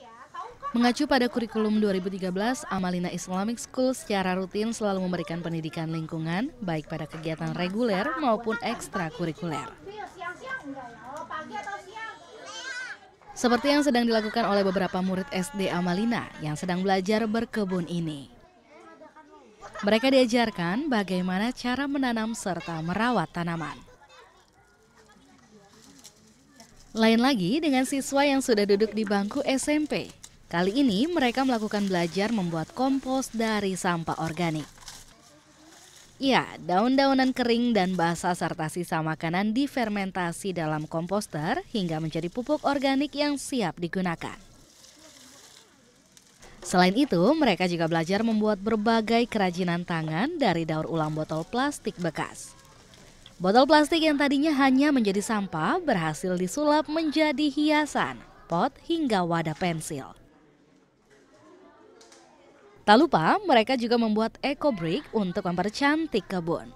Ya. Mengacu pada kurikulum 2013, Amalina Islamic School secara rutin selalu memberikan pendidikan lingkungan, baik pada kegiatan reguler maupun ekstrakurikuler. Iya, ya? oh, Seperti yang sedang dilakukan oleh beberapa murid SD Amalina yang sedang belajar berkebun ini. Mereka diajarkan bagaimana cara menanam serta merawat tanaman. Lain lagi dengan siswa yang sudah duduk di bangku SMP. Kali ini mereka melakukan belajar membuat kompos dari sampah organik. Ya, daun-daunan kering dan basah serta sisa makanan difermentasi dalam komposter hingga menjadi pupuk organik yang siap digunakan. Selain itu, mereka juga belajar membuat berbagai kerajinan tangan dari daur ulang botol plastik bekas. Botol plastik yang tadinya hanya menjadi sampah berhasil disulap menjadi hiasan, pot hingga wadah pensil. Tak lupa, mereka juga membuat eco brick untuk mempercantik kebun.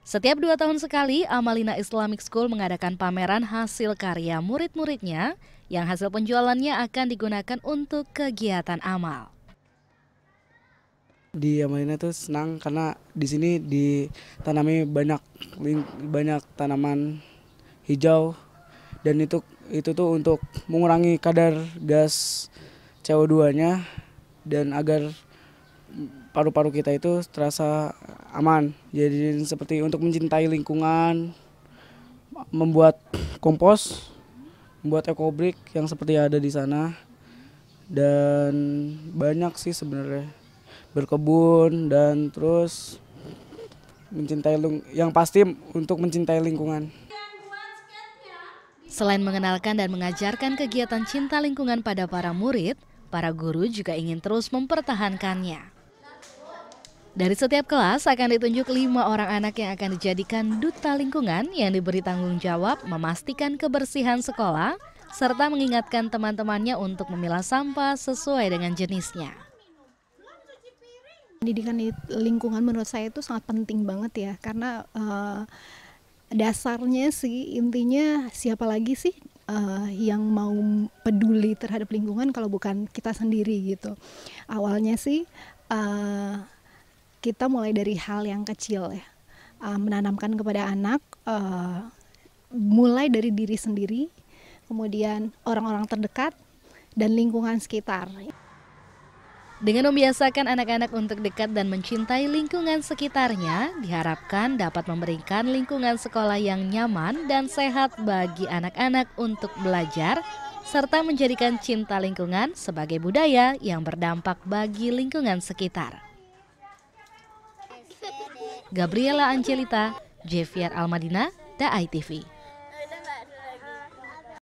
Setiap dua tahun sekali, Amalina Islamic School mengadakan pameran hasil karya murid-muridnya yang hasil penjualannya akan digunakan untuk kegiatan amal di Amalina tuh senang karena di sini ditanami banyak banyak tanaman hijau dan itu itu tuh untuk mengurangi kadar gas CO2-nya dan agar paru-paru kita itu terasa aman. Jadi seperti untuk mencintai lingkungan, membuat kompos, membuat ekobrik yang seperti ada di sana dan banyak sih sebenarnya berkebun dan terus mencintai yang pasti untuk mencintai lingkungan. Selain mengenalkan dan mengajarkan kegiatan cinta lingkungan pada para murid, para guru juga ingin terus mempertahankannya. Dari setiap kelas akan ditunjuk lima orang anak yang akan dijadikan duta lingkungan yang diberi tanggung jawab memastikan kebersihan sekolah serta mengingatkan teman-temannya untuk memilah sampah sesuai dengan jenisnya. Pendidikan lingkungan menurut saya itu sangat penting banget ya karena uh, dasarnya sih intinya siapa lagi sih uh, yang mau peduli terhadap lingkungan kalau bukan kita sendiri gitu. Awalnya sih uh, kita mulai dari hal yang kecil ya. Uh, menanamkan kepada anak uh, mulai dari diri sendiri, kemudian orang-orang terdekat dan lingkungan sekitar. Dengan membiasakan anak-anak untuk dekat dan mencintai lingkungan sekitarnya, diharapkan dapat memberikan lingkungan sekolah yang nyaman dan sehat bagi anak-anak untuk belajar, serta menjadikan cinta lingkungan sebagai budaya yang berdampak bagi lingkungan sekitar. Gabriela Angelita, Javier Almadina, DAI TV.